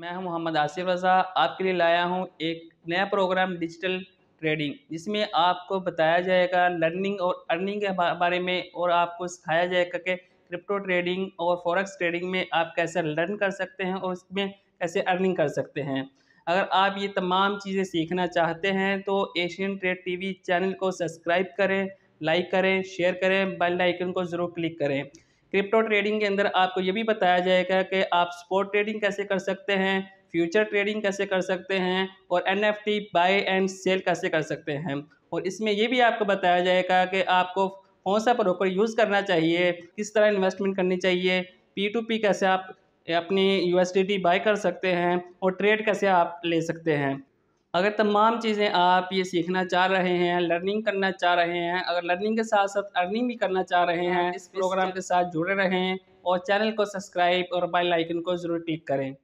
मैं हूं मोहम्मद आसिफ रज़ा आपके लिए लाया हूं एक नया प्रोग्राम डिजिटल ट्रेडिंग जिसमें आपको बताया जाएगा लर्निंग और अर्निंग के बारे में और आपको सिखाया जाएगा कि क्रिप्टो ट्रेडिंग और फॉरेक्स ट्रेडिंग में आप कैसे लर्न कर सकते हैं और उसमें कैसे अर्निंग कर सकते हैं अगर आप ये तमाम चीज़ें सीखना चाहते हैं तो एशियन ट्रेड टी चैनल को सब्सक्राइब करें लाइक करें शेयर करें बेल आइकन को ज़रूर क्लिक करें क्रिप्टो ट्रेडिंग के अंदर आपको ये भी बताया जाएगा कि आप स्पोर्ट ट्रेडिंग कैसे कर सकते हैं फ्यूचर ट्रेडिंग कैसे कर सकते हैं और N F T buy and sell कैसे कर सकते हैं और इसमें यह भी आपको बताया जाएगा कि आपको कौन सा ब्रोकर यूज़ करना चाहिए किस तरह इन्वेस्टमेंट करनी चाहिए पी टू पी कैसे आप अपनी यू एस बाय कर सकते हैं और ट्रेड कैसे आप ले सकते हैं अगर तमाम चीज़ें आप ये सीखना चाह रहे हैं लर्निंग करना चाह रहे हैं अगर लर्निंग के साथ साथ अर्निंग भी करना चाह रहे हैं हाँ, इस प्रोग्राम के साथ जुड़े रहें और चैनल को सब्सक्राइब और बेल आइकन को ज़रूर क्लिक करें